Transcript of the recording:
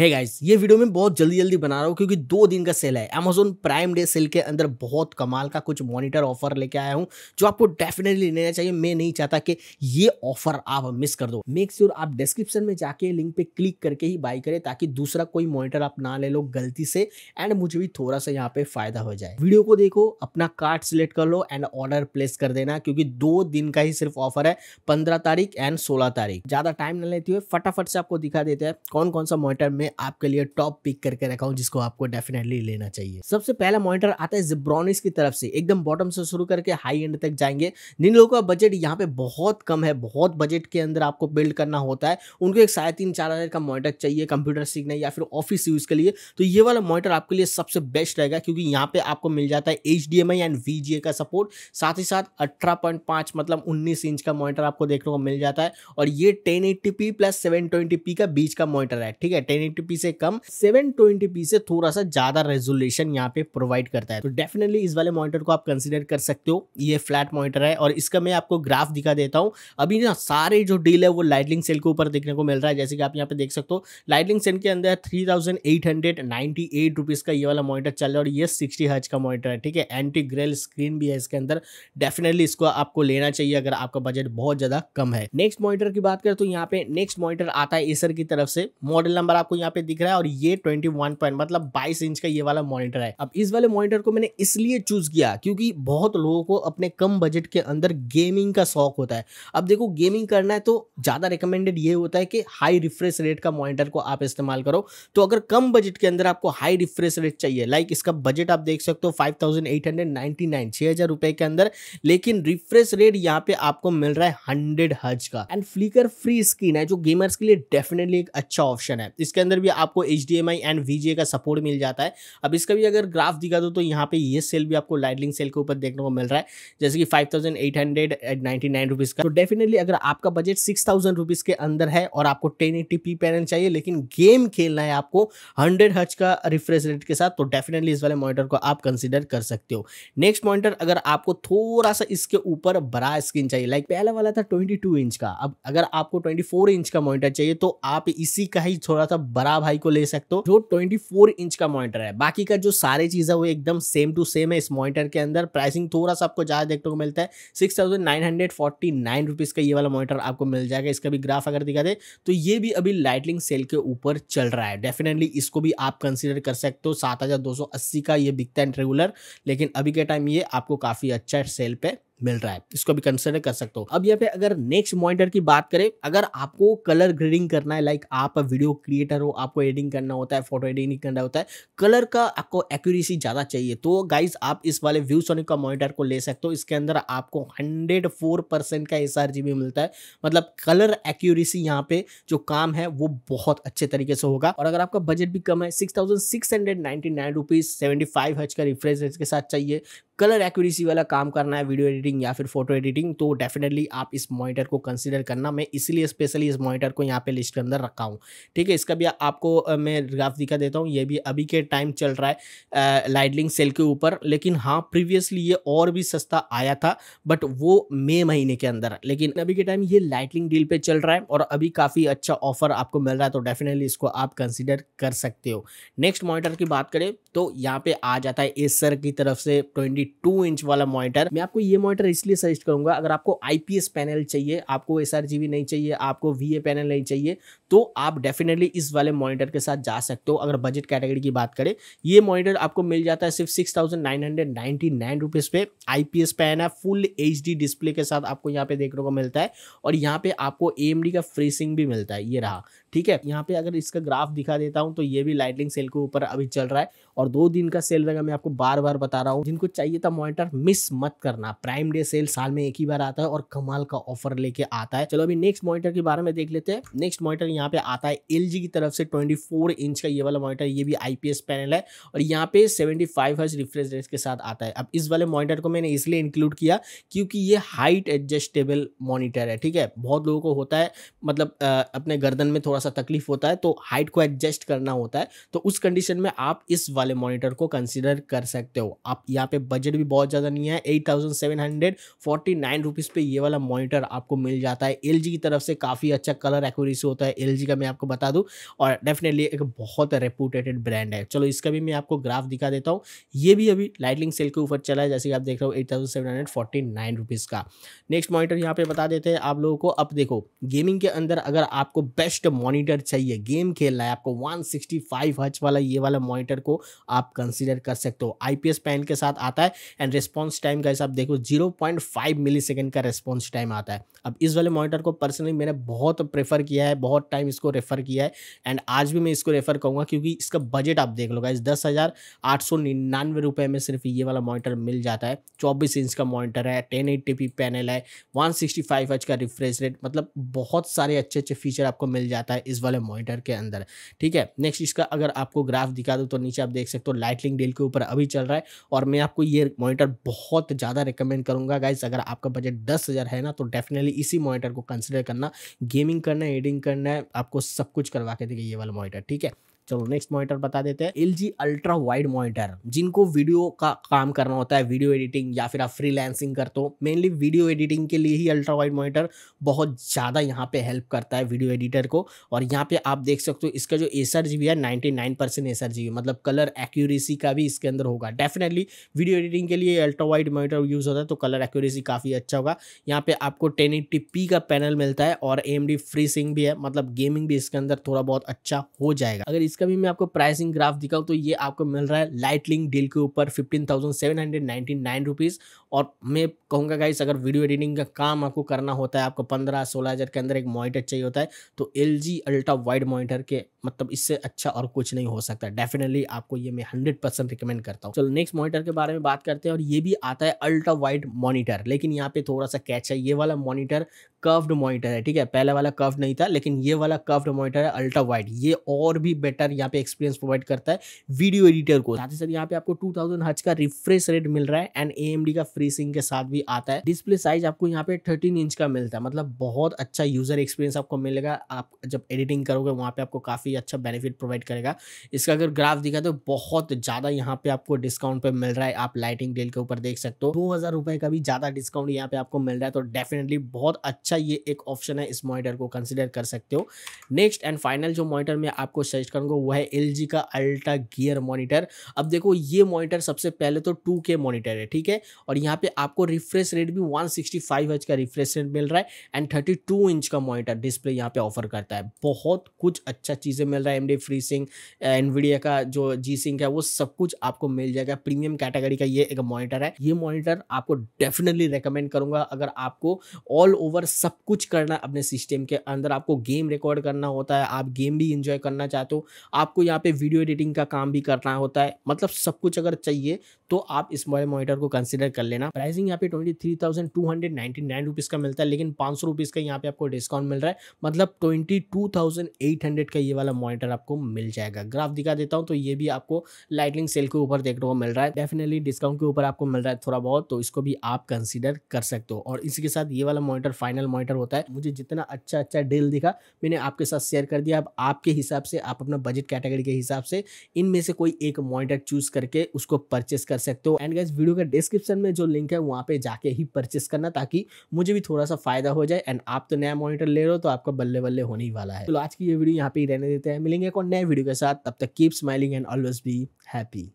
हे hey guys ये video मैं बहुत जल्दी जल्दी बना रहा हूँ क्योंकि दो दिन का सेल है अमेजोन प्राइम डे सेल के अंदर बहुत कमाल का कुछ मॉनिटर ऑफर लेके आया हूँ जो आपको डेफिनेटली लेना चाहिए मैं नहीं चाहता कि ये ऑफर आप मिस कर दो मेक श्योर sure आप डिस्क्रिप्शन में जाके लिंक पे क्लिक करके ही बाई करें ताकि दूसरा कोई मॉनिटर आप ना ले लो गलती से एंड मुझे भी थोड़ा सा यहाँ पे फायदा हो जाए वीडियो को देखो अपना कार्ड सिलेक्ट कर लो एंड ऑर्डर प्लेस कर देना क्योंकि दो दिन का ही सिर्फ ऑफर है पंद्रह तारीख एंड सोलह तारीख ज्यादा टाइम ना लेते हुए फटाफट से आपको दिखा देते हैं कौन कौन सा मॉनिटर में मैंने आपके लिए टॉप पिक करके रखा हूँ जिसको आपको डेफिनेटली लेना चाहिए सबसे पहला मॉनिटर आता है जिब्रॉनिस की तरफ से एकदम बॉटम से शुरू करके हाई एंड तक जाएंगे जिन लोगों का बजट यहाँ पे बहुत कम है बहुत बजट के अंदर आपको बिल्ड करना होता है उनको एक साढ़े तीन चार हज़ार का मॉनिटर चाहिए कंप्यूटर सीखने या फिर ऑफिस यूज़ के लिए तो ये वाला मॉनिटर आपके लिए सबसे बेस्ट रहेगा क्योंकि यहाँ पे आपको मिल जाता है एच डी एंड वी का सपोर्ट साथ ही साथ अठारह मतलब उन्नीस इंच का मॉनिटर आपको देखने को मिल जाता है और ये टेन प्लस सेवन का बीच का मॉनिटर है ठीक है टेन 720p से कम 720p से थोड़ा सा ज्यादा रेजोल्यूशन यहाँ पे प्रोवाइड करता है तो डेफिनेटली इस वाले मॉनिटर को आप कंसिडर कर सकते हो ये फ्लैट मॉनिटर है और इसका मैं आपको ग्राफ दिखा देता हूँ अभी ना सारे जो डील है वो लाइटलिंग सेल के ऊपर देखने को मिल रहा है जैसे कि आप यहाँ पे देख सकते हो लाइटलिंग सेल के अंदर थ्री थाउजेंड एट का ये वाला मॉनिटर चल रहा है और ये सिक्सटी हर्च का मॉनिटर है ठीक है एंटी ग्रेल स्क्रीन भी है इसके अंदर डेफिनेटली इसको आपको लेना चाहिए अगर आपका बजट बहुत ज़्यादा कम है नेक्स्ट मॉनिटर की बात करें तो यहाँ पे नेक्स्ट मॉनिटर आता है एसर की तरफ से मॉडल नंबर आपको यहाँ पे दिख रहा है और ये ट्वेंटी वन पॉइंट मतलब बाईस इंच का ये वाला मॉनिटर है अब इस वाले मॉनिटर को मैंने इसलिए चूज किया क्योंकि बहुत लोगों को अपने कम बजट के अंदर गेमिंग का शौक होता है अब देखो गेमिंग करना है तो ज़्यादा रिकमेंडेड ये होता है कि हाई रिफ्रेश रेट का मॉनिटर को आप इस्तेमाल करो तो अगर कम बजट के अंदर आपको हाई रिफ्रेश रेट चाहिए लाइक इसका बजट आप देख सकते हो फाइव थाउजेंड के अंदर लेकिन रिफ्रेश रेट यहाँ पे आपको मिल रहा है हंड्रेड हज का एंड फ्लिकर फ्री स्क्रीन है जो गेमर्स के लिए डेफिनेटली एक अच्छा ऑप्शन है इसके अंदर भी आपको एच एंड वी का सपोर्ट मिल जाता है अब इसका भी अगर ग्राफ दिखा दो तो यहाँ पे ये सेल भी आपको लाइटलिंग सेल के ऊपर देखने को मिल रहा है जैसे कि five thousand eight hundred ninety nine rupees का तो डेफिनेटली अगर आपका बजट सिक्स थाउजेंड रुपीज़ के अंदर है और आपको टेन एटी पी पैनल चाहिए लेकिन गेम खेलना है आपको हंड्रेड हज का रिफ्रेश रेट के साथ तो डेफिनेटली इस वाले मॉनिटर को आप कंसिडर कर सकते हो नेक्स्ट मॉनिटर अगर आपको थोड़ा सा इसके ऊपर बड़ा स्क्रीन चाहिए लाइक पहला वाला था 22 इंच का अब अगर आपको 24 इंच का मॉनिटर चाहिए तो आप इसी का ही थोड़ा सा बड़ा भाई को ले सकते हो जो 24 इंच का मॉनिटर है बाकी का जो सारे चीज है वो एकदम सेम टू सेम है इस मॉनिटर के अंदर प्राइसिंग थोड़ा सा आपको ज्यादा देखने को मिलता है सिक्स थाउजेंड का ये वाला मॉनिटर आपको मिल जाएगा इसका भी ग्राफ अगर दिखा दे तो ये भी अभी लाइटलिंग सेल के ऊपर चल रहा है डेफिनेटली इसको भी आप कंसिडर कर सकते हो सात का ये बिकता है रेगुलर लेकिन अभी के टाइम ये आपको काफ़ी अच्छा सेल पे मिल रहा है इसको भी कंसिडर कर सकते हो अब यहाँ पे अगर नेक्स्ट मॉनिटर की बात करें अगर आपको कलर ग्रेडिंग करना है लाइक आप वीडियो क्रिएटर हो आपको एडिटिंग करना होता है फोटो एडिटिंग करना होता है कलर का आपको एक्यूरेसी ज़्यादा चाहिए तो गाइज आप इस वाले व्यू सोनिक का मॉनिटर को ले सकते हो इसके अंदर आपको हंड्रेड फोर परसेंट का एस मिलता है मतलब कलर एक्यूरेसी यहाँ पे जो काम है वो बहुत अच्छे तरीके से होगा और अगर आपका बजट भी कम है six thousand six hundred ninety nine rupees seventy five हज का रिफ्रेश के साथ चाहिए कलर एक्यूरेसी वाला काम करना है वीडियो एडिटिंग या फिर फोटो एडिटिंग तो डेफिनेटली आप इस मॉनिटर को कंसिडर करना मैं इसलिए स्पेशली इस मॉनिटर को यहाँ पे लिस्ट के अंदर रखा हूँ ठीक है इसका भी आपको मैं ग्राफ दिखा देता हूँ ये भी अभी के टाइम चल रहा है लाइटलिंग सेल के ऊपर लेकिन हाँ प्रीवियसली ये और भी सस्ता आया था बट वो मे महीने के अंदर लेकिन अभी के टाइम ये लाइटलिंग डील पर चल रहा है और अभी काफ़ी अच्छा ऑफर आपको मिल रहा है तो डेफिनेटली इसको आप कंसिडर कर सकते हो नेक्स्ट मॉनिटर की बात करें तो यहाँ पर आ जाता है एसर की तरफ से ट्वेंटी टू इंच वाला मॉनिटर मैं आपको ये मॉनिटर इसलिए सजेस्ट करूंगा अगर आपको आईपीएस पैनल चाहिए आपको एस नहीं चाहिए आपको वी पैनल नहीं चाहिए तो आप डेफिनेटली इस वाले मॉनिटर के साथ जा सकते हो अगर बजट कैटेगरी की बात करें ये मॉनिटर आपको मिल जाता है सिर्फ सिक्स थाउजेंड नाइन पे आई पैन है फुल एच डिस्प्ले के साथ आपको यहाँ पे देखने को मिलता है और यहाँ पे आपको ए का फ्रेसिंग भी मिलता है ये रहा ठीक है यहाँ पे अगर इसका ग्राफ दिखा देता हूँ तो ये भी लाइटिंग सेल के ऊपर अभी चल रहा है और दो दिन का सेल रहेगा मैं आपको बार बार बता रहा हूँ जिनको चाहिए था मॉनिटर मिस मत करना प्राइम डे सेल साल में एक ही बार आता है और कमाल का ऑफर लेके आता है चलो अभी नेक्स्ट मॉनिटर के बारे में देख लेते हैं नेक्स्ट मॉनिटर यहाँ पे आता है एल की तरफ से ट्वेंटी इंच का ये वाला मॉनिटर ये भी आई पैनल है और यहाँ पे सेवेंटी फाइव रिफ्रेश रेट के साथ आता है अब इस वाले मॉनिटर को मैंने इसलिए इंक्लूड किया क्योंकि ये हाइट एडजस्टेबल मॉनिटर है ठीक है बहुत लोगों को होता है मतलब आ, अपने गर्दन में थोड़ा सा तकलीफ होता है तो हाइट को एडजस्ट करना होता है तो उस कंडीशन में आप इस वाले वाले मॉनिटर को कंसिडर कर सकते हो आप यहाँ पे बजट भी बहुत ज़्यादा नहीं है eight thousand seven hundred forty nine rupees पे ये वाला मॉनिटर आपको मिल जाता है एल की तरफ से काफ़ी अच्छा कलर एक्यूरेसी होता है एल का मैं आपको बता दूँ और डेफिनेटली एक बहुत रेपूटेटेड ब्रांड है चलो इसका भी मैं आपको ग्राफ दिखा देता हूँ ये भी अभी लाइटिंग सेल के ऊपर चला है जैसे कि आप देख रहे हो एट का नेक्स्ट मॉनिटर यहाँ पे बता देते हैं आप लोगों को अब देखो गेमिंग के अंदर अगर आपको बेस्ट मॉनिटर चाहिए गेम खेलना है आपको 165 हर्च वाला ये वाला मॉनिटर को आप कंसिडर कर सकते हो आईपीएस पैन के साथ आता है एंड रिस्पॉन्स टाइम का आप देखो zero point five millisecond का रिस्पॉन्स टाइम आता है अब इस वाले मॉनिटर को पर्सनली मैंने बहुत प्रेफर किया है बहुत टाइम इसको रेफर किया है एंड आज भी मैं इसको रेफर करूँगा क्योंकि इसका बजट आप देख लो गाइज दस हज़ार आठ सौ निन्यानवे रुपये में सिर्फ ये वाला मॉनिटर मिल जाता है चौबीस इंच का मॉनिटर है टेन एट्टी पी पैनल है वन सिक्सटी फाइव एच का रिफ्रेश रेट मतलब बहुत सारे अच्छे अच्छे फीचर आपको मिल जाता है इस वाले मॉनिटर के अंदर ठीक है नेक्स्ट इसका अगर आपको ग्राफ दिखा दो तो नीचे आप देख देख सकते हो लाइटलिंग डील के ऊपर अभी चल रहा है और मैं आपको ये मॉनिटर बहुत ज़्यादा रिकमेंड करूँगा गाइज अगर आपका बजट दस हज़ार है ना तो डेफिनेटली इसी मॉनिटर को कंसिडर करना गेमिंग करना है एडिंग करना है आपको सब कुछ करवा के देखिए ये वाला मॉनिटर ठीक है चलो नेक्स्ट मॉनिटर बता देते हैं L G ultra wide monitor जिनको वीडियो का काम करना होता है वीडियो एडिटिंग या फिर आप फ्रीलैंसिंग करते हो मेनली वीडियो एडिटिंग के लिए ही अल्ट्रा वाइड मॉनिटर बहुत ज़्यादा यहाँ पे हेल्प करता है वीडियो एडिटर को और यहाँ पे आप देख सकते हो इसका जो एसर जी है ninety nine percent sRGB मतलब कलर एक्यूरेसी का भी इसके अंदर होगा डेफिनेटली वीडियो एडिटिंग के लिए अल्ट्रा वाइड मॉनिटर यूज़ होता है तो कलर एक्यूरेसी काफ़ी अच्छा होगा यहाँ पे आपको टेन एट्टी का पैनल मिलता है और एम फ्री सिंग भी है मतलब गेमिंग भी इसके अंदर थोड़ा बहुत अच्छा हो जाएगा अगर इसका इसका भी मैं आपको प्राइसिंग ग्राफ दिखाऊँ तो ये आपको मिल रहा है लाइट लिंक डील के ऊपर fifteen thousand seven hundred ninety nine rupees और मैं कहूँगा गाइस अगर वीडियो एडिटिंग का काम आपको करना होता है आपको पंद्रह सोलह हज़ार के अंदर एक मॉनिटर चाहिए होता है तो L G ultra wide monitor के मतलब इससे अच्छा और कुछ नहीं हो सकता डेफिनेटली आपको ये मैं हंड्रेड परसेंट रिकमेंड करता हूँ चलो नेक्स्ट मॉनिटर के बारे में बात करते हैं और ये भी आता है अल्ट्रा वाइड मॉनिटर लेकिन यहाँ पे थोड़ा सा कैच है ये वाला मॉनिटर कर्व्ड मॉनिटर है ठीक है पहले वाला कर्व्ड नहीं था लेकिन ये वाला कर्व्ड मॉनिटर है अल्ट्रा वाइड ये और भी बेटर सर यहाँ पे एक्सपीरियंस प्रोवाइड करता है वीडियो एडिटर को साथ ही साथ यहाँ पे आपको टू थाउजेंड का रिफ्रेश रेट मिल रहा है एंड ए का फ्रीसिंग के साथ भी आता है डिस्प्ले साइज आपको यहाँ पे थर्टीन इंच का मिलता है मतलब बहुत अच्छा यूजर एक्सपीरियंस आपको मिलेगा आप जब एडिटिंग करोगे वहाँ पे आपको काफ़ी अच्छा बेनिफिट प्रोवाइड करेगा इसका अगर ग्राफ दिखा तो बहुत ज़्यादा यहाँ पे आपको डिस्काउंट पे मिल रहा है आप लाइटिंग डेल के ऊपर देख सकते हो दो हज़ार का भी ज़्यादा डिस्काउंट यहाँ पे आपको मिल रहा है तो डेफिनेटली बहुत अच्छा ये एक ऑप्शन है इस मॉनिटर को कंसिडर कर सकते हो नेक्स्ट एंड फाइनल जो मॉनिटर में आपको सजेस्ट करूँगा होगा वो है एल का अल्ट्रा गियर मॉनिटर अब देखो ये मॉनिटर सबसे पहले तो टू के मॉनिटर है ठीक है और यहाँ पे आपको रिफ्रेश रेट भी वन सिक्सटी फाइव एच का रिफ्रेश रेट मिल रहा है एंड थर्टी टू इंच का मॉनिटर डिस्प्ले यहाँ पे ऑफर करता है बहुत कुछ अच्छा चीज़ें मिल रहा है M D free sync NVIDIA का जो जी सिंह है वो सब कुछ आपको मिल जाएगा प्रीमियम कैटेगरी का ये एक मॉनिटर है ये मॉनिटर आपको डेफिनेटली रिकमेंड करूंगा अगर आपको ऑल ओवर सब कुछ करना अपने सिस्टम के अंदर आपको गेम रिकॉर्ड करना होता है आप गेम भी इंजॉय करना चाहते हो आपको यहाँ पे वीडियो एडिटिंग का काम भी करना होता है मतलब सब कुछ अगर चाहिए तो आप इस मोबाइल मॉनिटर को कंसिडर कर लेना प्राइसिंग यहाँ पे twenty three thousand two hundred ninety nine rupees का मिलता है लेकिन पाँच सौ रुपीज़ का यहाँ पे आपको डिस्काउंट मिल रहा है मतलब twenty two thousand eight hundred का ये वाला मॉनिटर आपको मिल जाएगा ग्राफ दिखा देता हूँ तो ये भी आपको लाइटिंग सेल के ऊपर देखने को मिल रहा है डेफिनेटली डिस्काउंट के ऊपर आपको मिल रहा है थोड़ा बहुत तो इसको भी आप कंसिडर कर सकते हो और इसके साथ ये वाला मॉनिटर फाइनल मॉनिटर होता है मुझे जितना अच्छा अच्छा डील दिखा मैंने आपके साथ शेयर कर दिया अब आपके हिसाब से आप अपना बजट कैटेगरी के हिसाब से इनमें से कोई एक मॉनिटर चूज करके उसको परचेस कर सकते हो एंड गैस वीडियो का डिस्क्रिप्शन में जो लिंक है वहाँ पे जाके ही परचेस करना ताकि मुझे भी थोड़ा सा फायदा हो जाए एंड आप तो नया मॉनिटर ले रहे हो तो आपका बल्ले बल्ले होने ही वाला है तो आज की ये वीडियो यहाँ पे ही रहने देते हैं मिलेंगे एक नए वीडियो के साथ तब तक keep smiling and always be happy